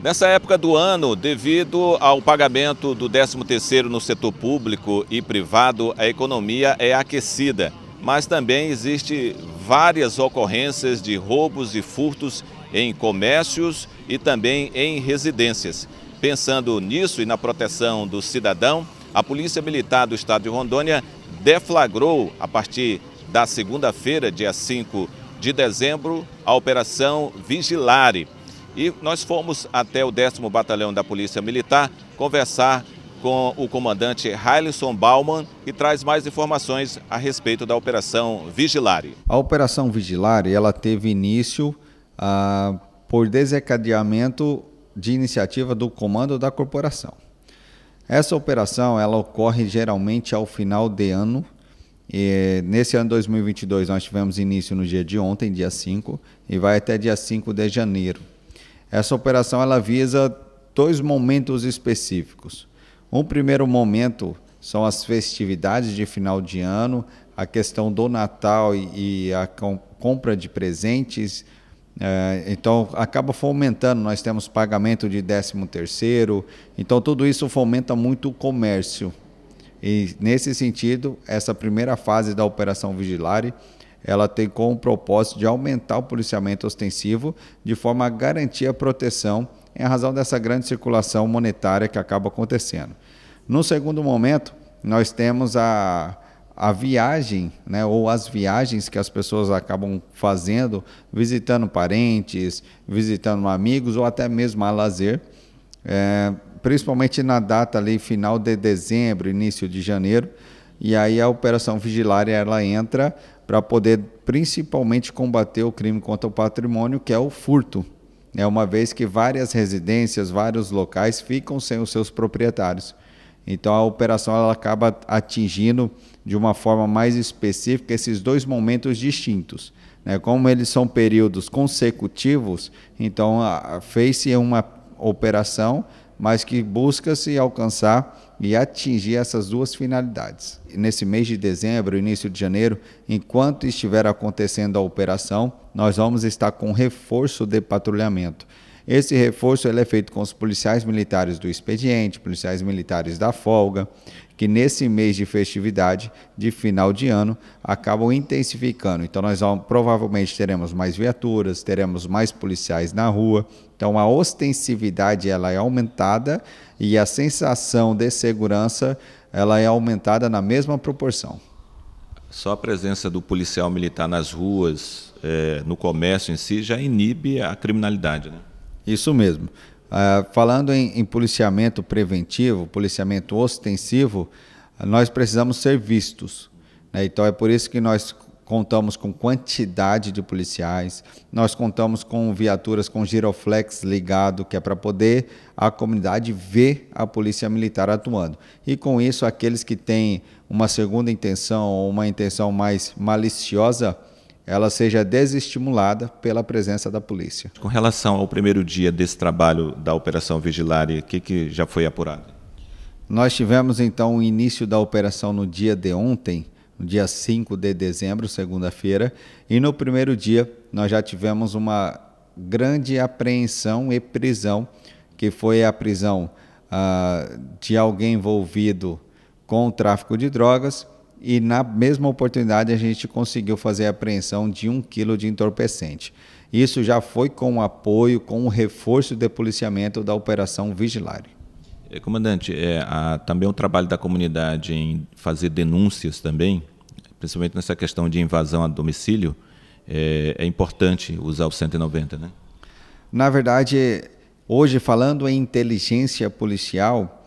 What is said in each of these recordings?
Nessa época do ano, devido ao pagamento do 13º no setor público e privado, a economia é aquecida, mas também existe várias ocorrências de roubos e furtos em comércios e também em residências. Pensando nisso e na proteção do cidadão, a Polícia Militar do Estado de Rondônia deflagrou, a partir da segunda-feira, dia 5 de dezembro, a Operação Vigilare e nós fomos até o 10 Batalhão da Polícia Militar conversar com o comandante Railson Bauman, que traz mais informações a respeito da Operação Vigilare. A Operação Vigilare ela teve início ah, por desencadeamento de iniciativa do comando da corporação. Essa operação ela ocorre geralmente ao final de ano. E, nesse ano 2022 nós tivemos início no dia de ontem, dia 5, e vai até dia 5 de janeiro. Essa operação ela visa dois momentos específicos. Um primeiro momento são as festividades de final de ano, a questão do Natal e, e a com, compra de presentes. É, então acaba fomentando, nós temos pagamento de 13 º então tudo isso fomenta muito o comércio. E nesse sentido, essa primeira fase da operação Vigilare ela tem como propósito de aumentar o policiamento ostensivo de forma a garantir a proteção em razão dessa grande circulação monetária que acaba acontecendo. No segundo momento, nós temos a, a viagem, né, ou as viagens que as pessoas acabam fazendo, visitando parentes, visitando amigos ou até mesmo a lazer, é, principalmente na data ali final de dezembro, início de janeiro, e aí a operação vigilária ela entra para poder principalmente combater o crime contra o patrimônio, que é o furto. é Uma vez que várias residências, vários locais ficam sem os seus proprietários. Então a operação ela acaba atingindo de uma forma mais específica esses dois momentos distintos. Né? Como eles são períodos consecutivos, então fez-se uma operação mas que busca-se alcançar e atingir essas duas finalidades. Nesse mês de dezembro, início de janeiro, enquanto estiver acontecendo a operação, nós vamos estar com reforço de patrulhamento. Esse reforço ele é feito com os policiais militares do expediente, policiais militares da folga, que nesse mês de festividade de final de ano acabam intensificando. Então nós vamos, provavelmente teremos mais viaturas, teremos mais policiais na rua. Então a ostensividade ela é aumentada e a sensação de segurança ela é aumentada na mesma proporção. Só a presença do policial militar nas ruas, é, no comércio em si, já inibe a criminalidade, né? Isso mesmo. Uh, falando em, em, policiamento preventivo, policiamento ostensivo, nós precisamos ser vistos. Né? Então é por isso que nós contamos com quantidade de policiais, nós contamos com viaturas com giroflex ligado, que é para poder a comunidade ver a polícia militar atuando. E com isso, aqueles que têm uma segunda intenção ou uma intenção mais maliciosa, ela seja desestimulada pela presença da polícia. Com relação ao primeiro dia desse trabalho da Operação Vigilare, o que, que já foi apurado? Nós tivemos então o início da operação no dia de ontem, no dia 5 de dezembro, segunda-feira, e no primeiro dia nós já tivemos uma grande apreensão e prisão, que foi a prisão ah, de alguém envolvido com o tráfico de drogas e na mesma oportunidade a gente conseguiu fazer a apreensão de um quilo de entorpecente. Isso já foi com o apoio, com o reforço de policiamento da Operação Vigilare. É, comandante, é, há também o trabalho da comunidade em fazer denúncias também, principalmente nessa questão de invasão a domicílio, é, é importante usar o 190, né? Na verdade, hoje falando em inteligência policial,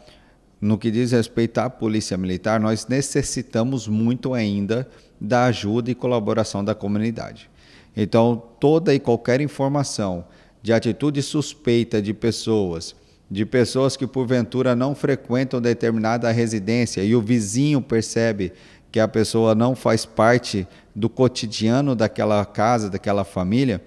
no que diz respeito à Polícia Militar, nós necessitamos muito ainda da ajuda e colaboração da comunidade. Então, toda e qualquer informação de atitude suspeita de pessoas, de pessoas que porventura não frequentam determinada residência e o vizinho percebe que a pessoa não faz parte do cotidiano daquela casa, daquela família,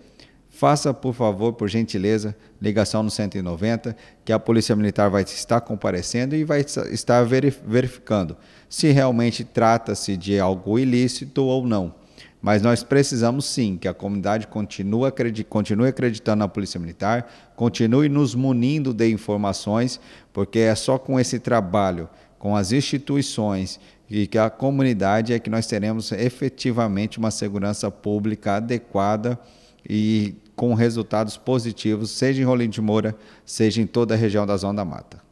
faça, por favor, por gentileza, ligação no 190, que a Polícia Militar vai estar comparecendo e vai estar verificando se realmente trata-se de algo ilícito ou não. Mas nós precisamos sim que a comunidade continue, acreditando na Polícia Militar, continue nos munindo de informações, porque é só com esse trabalho, com as instituições e que a comunidade é que nós teremos efetivamente uma segurança pública adequada e com resultados positivos, seja em Rolim de Moura, seja em toda a região da Zona da Mata.